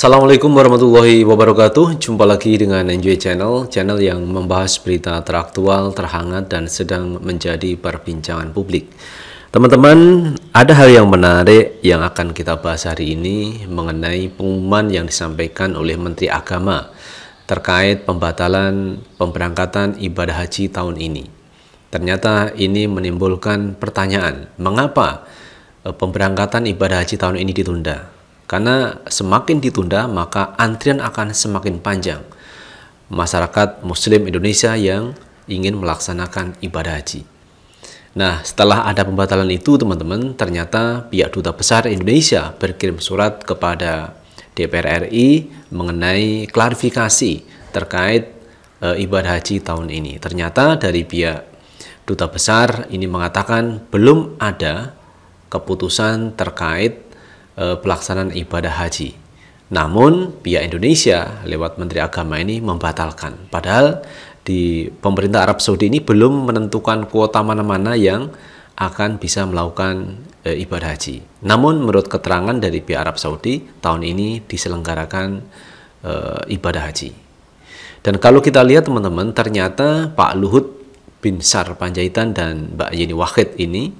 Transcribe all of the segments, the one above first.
Assalamualaikum warahmatullahi wabarakatuh Jumpa lagi dengan Enjoy Channel Channel yang membahas berita teraktual, terhangat, dan sedang menjadi perbincangan publik Teman-teman, ada hal yang menarik yang akan kita bahas hari ini Mengenai pengumuman yang disampaikan oleh Menteri Agama Terkait pembatalan pemberangkatan ibadah haji tahun ini Ternyata ini menimbulkan pertanyaan Mengapa eh, pemberangkatan ibadah haji tahun ini ditunda? Karena semakin ditunda, maka antrian akan semakin panjang. Masyarakat Muslim Indonesia yang ingin melaksanakan ibadah haji. Nah, setelah ada pembatalan itu, teman-teman, ternyata pihak duta besar Indonesia berkirim surat kepada DPR RI mengenai klarifikasi terkait e, ibadah haji tahun ini. Ternyata dari pihak duta besar ini mengatakan belum ada keputusan terkait Eh, pelaksanaan ibadah haji. Namun pihak Indonesia lewat Menteri Agama ini membatalkan. Padahal di pemerintah Arab Saudi ini belum menentukan kuota mana-mana yang akan bisa melakukan e, ibadah haji. Namun menurut keterangan dari pihak Arab Saudi tahun ini diselenggarakan e, ibadah haji. Dan kalau kita lihat teman-teman ternyata Pak Luhut bin Sar Panjaitan dan Mbak Yeni Wahid ini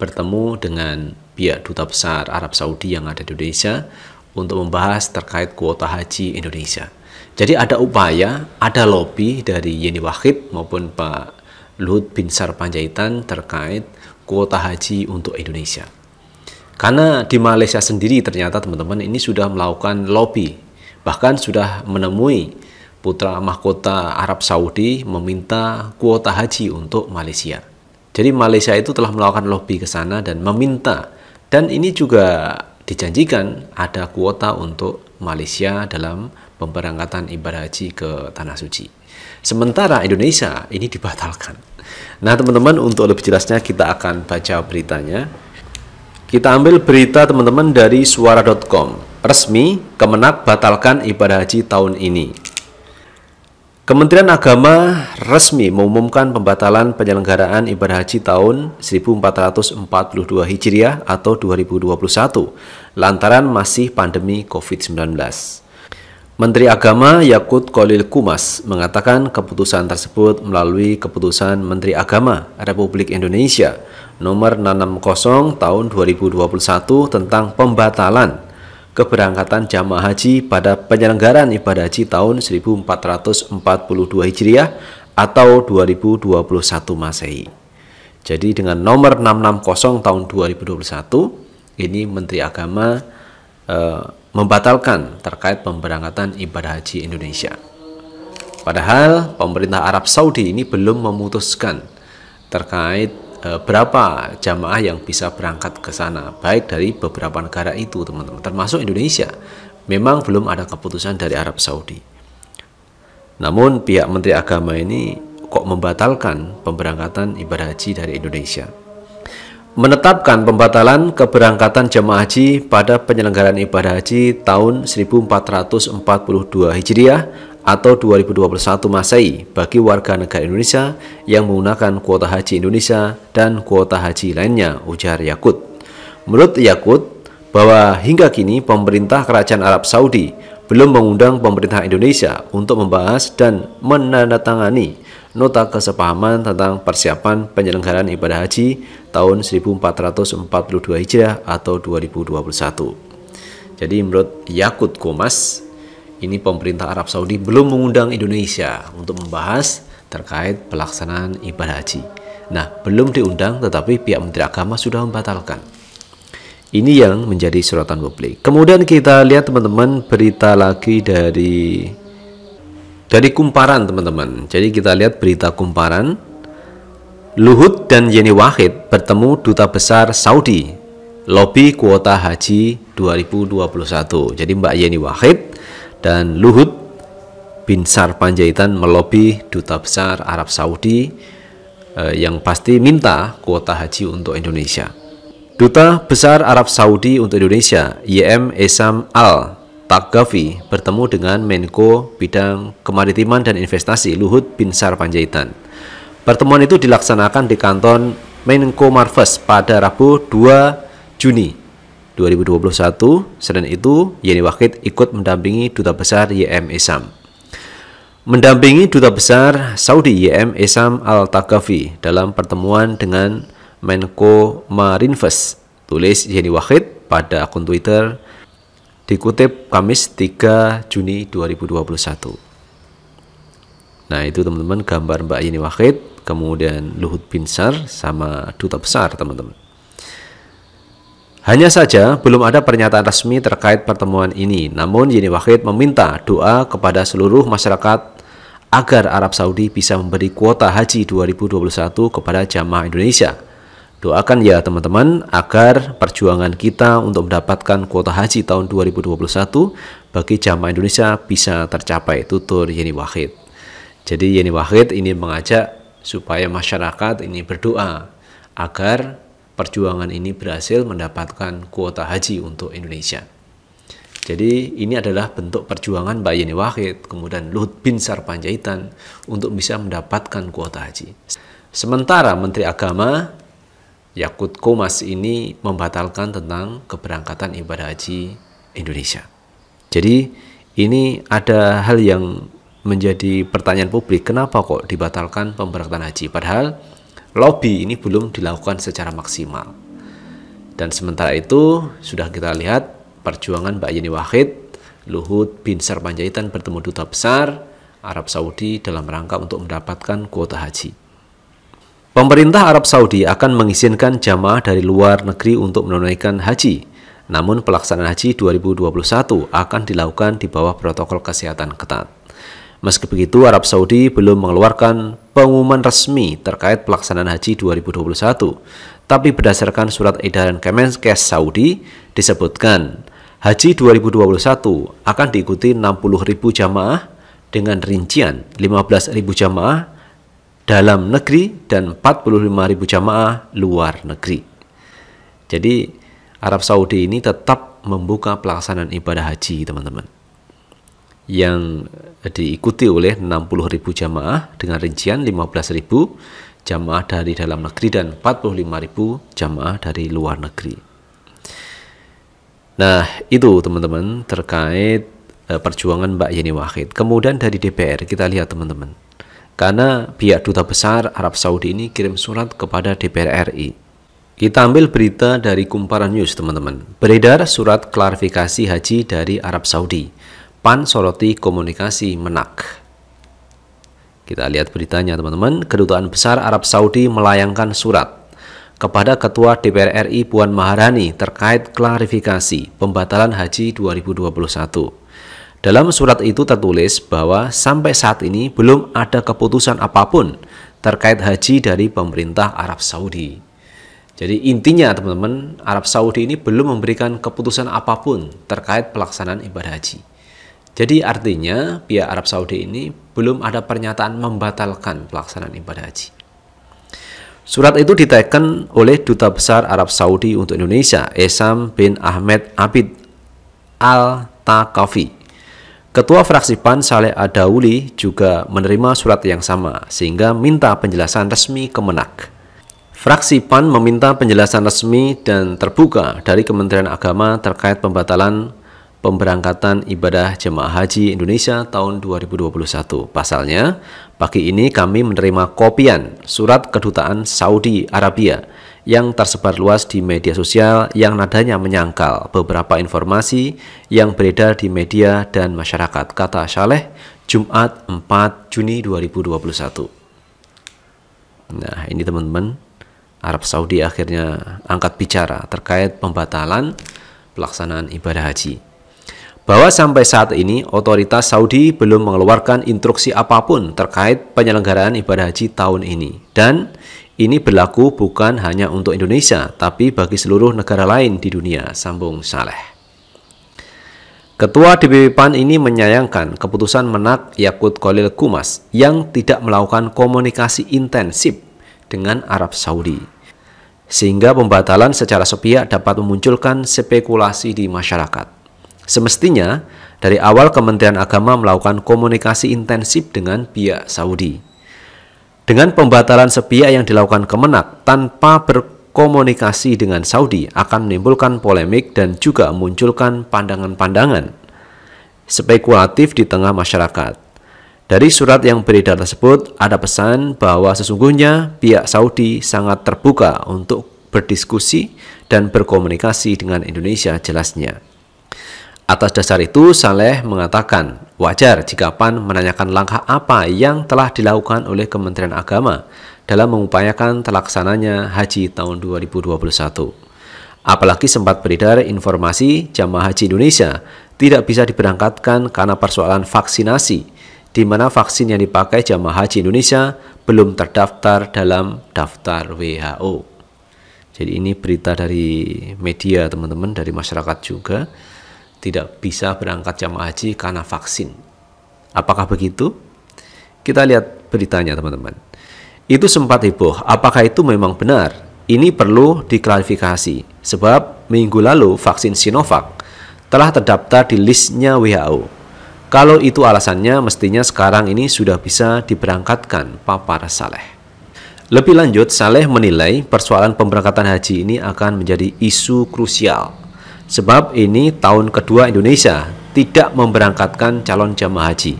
bertemu dengan pihak duta besar Arab Saudi yang ada di Indonesia untuk membahas terkait kuota haji Indonesia. Jadi ada upaya, ada lobby dari Yeni Wahid maupun Pak Luhut bin Sarpanjaitan terkait kuota haji untuk Indonesia. Karena di Malaysia sendiri ternyata teman-teman ini sudah melakukan lobby, bahkan sudah menemui putra mahkota Arab Saudi meminta kuota haji untuk Malaysia. Jadi Malaysia itu telah melakukan lobby ke sana dan meminta dan ini juga dijanjikan ada kuota untuk Malaysia dalam pemberangkatan ibadah haji ke tanah suci. Sementara Indonesia ini dibatalkan. Nah, teman-teman, untuk lebih jelasnya kita akan baca beritanya. Kita ambil berita teman-teman dari suara.com. Resmi, Kemenak batalkan ibadah haji tahun ini. Kementerian Agama resmi mengumumkan pembatalan penyelenggaraan ibadah haji tahun 1442 Hijriah atau 2021 lantaran masih pandemi COVID-19. Menteri Agama Yakut Kolil Kumas mengatakan keputusan tersebut melalui keputusan Menteri Agama Republik Indonesia nomor 660 tahun 2021 tentang pembatalan keberangkatan jamaah haji pada penyelenggaraan ibadah haji tahun 1442 Hijriah atau 2021 Masehi. Jadi dengan nomor 660 tahun 2021 ini Menteri Agama e, membatalkan terkait pemberangkatan ibadah haji Indonesia. Padahal pemerintah Arab Saudi ini belum memutuskan terkait Eh, berapa jamaah yang bisa berangkat ke sana baik dari beberapa negara itu teman-teman termasuk Indonesia memang belum ada keputusan dari Arab Saudi namun pihak Menteri Agama ini kok membatalkan pemberangkatan ibadah haji dari Indonesia menetapkan pembatalan keberangkatan jemaah haji pada penyelenggaraan ibadah haji tahun 1442 Hijriah atau 2021 Masehi bagi warga negara Indonesia yang menggunakan kuota haji Indonesia dan kuota haji lainnya, ujar Yakut. Menurut Yakut, bahwa hingga kini pemerintah Kerajaan Arab Saudi belum mengundang pemerintah Indonesia untuk membahas dan menandatangani nota kesepahaman tentang persiapan penyelenggaraan ibadah haji tahun 1442 Hijriah atau 2021. Jadi menurut Yakut Komas, ini pemerintah Arab Saudi belum mengundang Indonesia untuk membahas terkait pelaksanaan ibadah haji. Nah, belum diundang tetapi pihak Menteri Agama sudah membatalkan. Ini yang menjadi sorotan publik. Kemudian kita lihat teman-teman berita lagi dari dari kumparan teman-teman. Jadi kita lihat berita kumparan Luhut dan Yeni Wahid bertemu duta besar Saudi lobby kuota haji 2021. Jadi Mbak Yeni Wahid dan Luhut bin Sar Panjaitan melobi duta besar Arab Saudi eh, yang pasti minta kuota haji untuk Indonesia. Duta Besar Arab Saudi untuk Indonesia, YM Esam Al takgafi bertemu dengan Menko Bidang Kemaritiman dan Investasi Luhut Bin Sar Panjaitan. Pertemuan itu dilaksanakan di kantor Menko Marves pada Rabu 2 Juni 2021, selain itu Yeni Wahid ikut mendampingi Duta Besar YM Esam. Mendampingi Duta Besar Saudi YM Esam al takafi dalam pertemuan dengan Menko Marinves, tulis Yeni Wahid pada akun Twitter dikutip Kamis 3 Juni 2021. Nah itu teman-teman gambar Mbak Yeni Wahid, kemudian Luhut Binsar sama Duta Besar teman-teman. Hanya saja belum ada pernyataan resmi terkait pertemuan ini, namun Yeni Wahid meminta doa kepada seluruh masyarakat agar Arab Saudi bisa memberi kuota haji 2021 kepada jamaah Indonesia. Doakan ya teman-teman agar perjuangan kita untuk mendapatkan kuota haji tahun 2021 bagi jamaah Indonesia bisa tercapai, tutur Yeni Wahid. Jadi Yeni Wahid ini mengajak supaya masyarakat ini berdoa agar perjuangan ini berhasil mendapatkan kuota haji untuk Indonesia. Jadi ini adalah bentuk perjuangan Mbak Yeni Wahid, kemudian Luhut Bin Sarpanjaitan untuk bisa mendapatkan kuota haji. Sementara Menteri Agama Yakut Komas ini membatalkan tentang keberangkatan ibadah haji Indonesia. Jadi ini ada hal yang menjadi pertanyaan publik, kenapa kok dibatalkan pemberangkatan haji? Padahal lobby ini belum dilakukan secara maksimal. Dan sementara itu sudah kita lihat perjuangan Mbak Yeni Wahid, Luhut bin Sarpanjaitan bertemu duta besar Arab Saudi dalam rangka untuk mendapatkan kuota haji. Pemerintah Arab Saudi akan mengizinkan jamaah dari luar negeri untuk menunaikan haji. Namun pelaksanaan haji 2021 akan dilakukan di bawah protokol kesehatan ketat. Meski begitu, Arab Saudi belum mengeluarkan pengumuman resmi terkait pelaksanaan haji 2021. Tapi berdasarkan surat edaran Kemenkes Saudi disebutkan, haji 2021 akan diikuti 60.000 jamaah dengan rincian 15.000 jamaah dalam negeri dan 45.000 jamaah luar negeri. Jadi Arab Saudi ini tetap membuka pelaksanaan ibadah haji, teman-teman yang diikuti oleh 60.000 jamaah dengan rincian 15.000 jamaah dari dalam negeri dan 45.000 jamaah dari luar negeri. Nah, itu teman-teman terkait eh, perjuangan Mbak Yeni Wahid. Kemudian dari DPR kita lihat teman-teman. Karena pihak duta besar Arab Saudi ini kirim surat kepada DPR RI. Kita ambil berita dari Kumparan News, teman-teman. Beredar surat klarifikasi haji dari Arab Saudi. PAN soroti komunikasi menak. Kita lihat beritanya teman-teman. Kedutaan Besar Arab Saudi melayangkan surat kepada Ketua DPR RI Puan Maharani terkait klarifikasi pembatalan haji 2021. Dalam surat itu tertulis bahwa sampai saat ini belum ada keputusan apapun terkait haji dari pemerintah Arab Saudi. Jadi intinya teman-teman, Arab Saudi ini belum memberikan keputusan apapun terkait pelaksanaan ibadah haji. Jadi artinya pihak Arab Saudi ini belum ada pernyataan membatalkan pelaksanaan ibadah haji. Surat itu diteken oleh Duta Besar Arab Saudi untuk Indonesia, Esam bin Ahmed Abid Al-Takafi. Ketua fraksi PAN Saleh Adauli juga menerima surat yang sama, sehingga minta penjelasan resmi kemenak. Fraksi PAN meminta penjelasan resmi dan terbuka dari Kementerian Agama terkait pembatalan pemberangkatan ibadah jemaah haji Indonesia tahun 2021. Pasalnya, pagi ini kami menerima kopian surat kedutaan Saudi Arabia yang tersebar luas di media sosial yang nadanya menyangkal beberapa informasi yang beredar di media dan masyarakat, kata Saleh, Jumat 4 Juni 2021. Nah, ini teman-teman, Arab Saudi akhirnya angkat bicara terkait pembatalan pelaksanaan ibadah haji bahwa sampai saat ini otoritas Saudi belum mengeluarkan instruksi apapun terkait penyelenggaraan ibadah haji tahun ini. Dan ini berlaku bukan hanya untuk Indonesia, tapi bagi seluruh negara lain di dunia, sambung Saleh. Ketua DPP PAN ini menyayangkan keputusan menak Yakut Kolil Kumas yang tidak melakukan komunikasi intensif dengan Arab Saudi. Sehingga pembatalan secara sepihak dapat memunculkan spekulasi di masyarakat. Semestinya, dari awal Kementerian Agama melakukan komunikasi intensif dengan pihak Saudi. Dengan pembatalan sepihak yang dilakukan Kemenak tanpa berkomunikasi dengan Saudi akan menimbulkan polemik dan juga munculkan pandangan-pandangan spekulatif di tengah masyarakat. Dari surat yang beredar tersebut ada pesan bahwa sesungguhnya pihak Saudi sangat terbuka untuk berdiskusi dan berkomunikasi dengan Indonesia jelasnya. Atas dasar itu, Saleh mengatakan, wajar jika PAN menanyakan langkah apa yang telah dilakukan oleh Kementerian Agama dalam mengupayakan telaksananya haji tahun 2021. Apalagi sempat beredar informasi jamaah haji Indonesia tidak bisa diberangkatkan karena persoalan vaksinasi, di mana vaksin yang dipakai jamaah haji Indonesia belum terdaftar dalam daftar WHO. Jadi ini berita dari media teman-teman, dari masyarakat juga tidak bisa berangkat jamaah haji karena vaksin. Apakah begitu? Kita lihat beritanya teman-teman. Itu sempat heboh, apakah itu memang benar? Ini perlu diklarifikasi, sebab minggu lalu vaksin Sinovac telah terdaftar di listnya WHO. Kalau itu alasannya, mestinya sekarang ini sudah bisa diberangkatkan papar Saleh. Lebih lanjut, Saleh menilai persoalan pemberangkatan haji ini akan menjadi isu krusial Sebab ini tahun kedua Indonesia tidak memberangkatkan calon jamaah haji.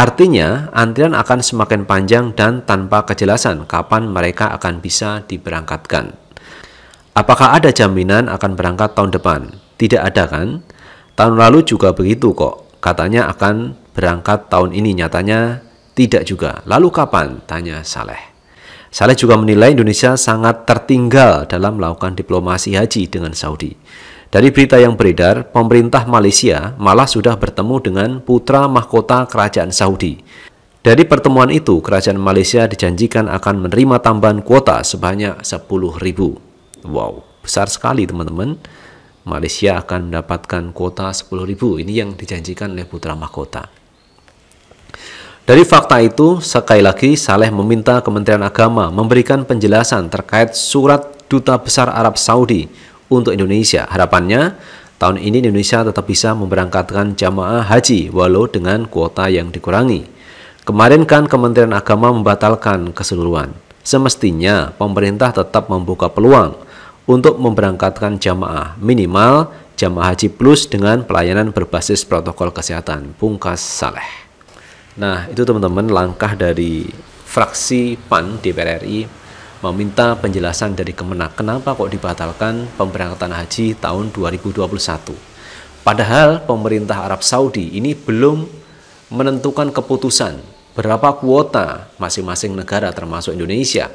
Artinya, antrian akan semakin panjang dan tanpa kejelasan kapan mereka akan bisa diberangkatkan. Apakah ada jaminan akan berangkat tahun depan? Tidak ada kan? Tahun lalu juga begitu kok. Katanya akan berangkat tahun ini, nyatanya tidak juga. Lalu kapan? Tanya Saleh. Saleh juga menilai Indonesia sangat tertinggal dalam melakukan diplomasi haji dengan Saudi. Dari berita yang beredar, pemerintah Malaysia malah sudah bertemu dengan putra mahkota kerajaan Saudi. Dari pertemuan itu, kerajaan Malaysia dijanjikan akan menerima tambahan kuota sebanyak ribu. Wow, besar sekali teman-teman. Malaysia akan mendapatkan kuota ribu. Ini yang dijanjikan oleh putra mahkota. Dari fakta itu, sekali lagi Saleh meminta Kementerian Agama memberikan penjelasan terkait surat Duta Besar Arab Saudi untuk Indonesia. Harapannya tahun ini Indonesia tetap bisa memberangkatkan jamaah haji walau dengan kuota yang dikurangi. Kemarin kan Kementerian Agama membatalkan keseluruhan. Semestinya pemerintah tetap membuka peluang untuk memberangkatkan jamaah minimal jamaah haji plus dengan pelayanan berbasis protokol kesehatan. Pungkas Saleh. Nah, itu teman-teman langkah dari fraksi PAN DPR RI meminta penjelasan dari Kemenak kenapa kok dibatalkan pemberangkatan haji tahun 2021. Padahal pemerintah Arab Saudi ini belum menentukan keputusan berapa kuota masing-masing negara termasuk Indonesia.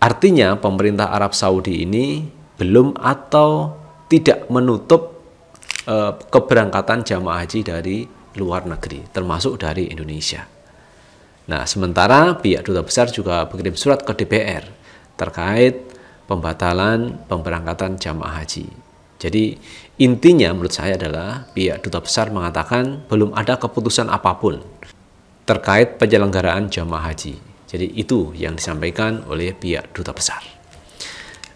Artinya pemerintah Arab Saudi ini belum atau tidak menutup eh, keberangkatan jamaah haji dari luar negeri termasuk dari Indonesia. Nah, sementara pihak duta besar juga berkirim surat ke DPR terkait pembatalan pemberangkatan jamaah haji. Jadi, intinya menurut saya adalah pihak duta besar mengatakan belum ada keputusan apapun terkait penyelenggaraan jamaah haji. Jadi, itu yang disampaikan oleh pihak duta besar.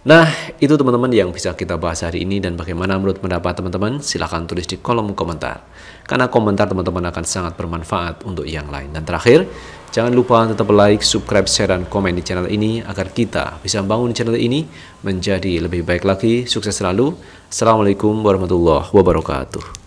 Nah, itu teman-teman yang bisa kita bahas hari ini dan bagaimana menurut pendapat teman-teman, silahkan tulis di kolom komentar. Karena komentar teman-teman akan sangat bermanfaat untuk yang lain. Dan terakhir, jangan lupa tetap like, subscribe, share, dan komen di channel ini agar kita bisa bangun channel ini menjadi lebih baik lagi. Sukses selalu. Assalamualaikum warahmatullahi wabarakatuh.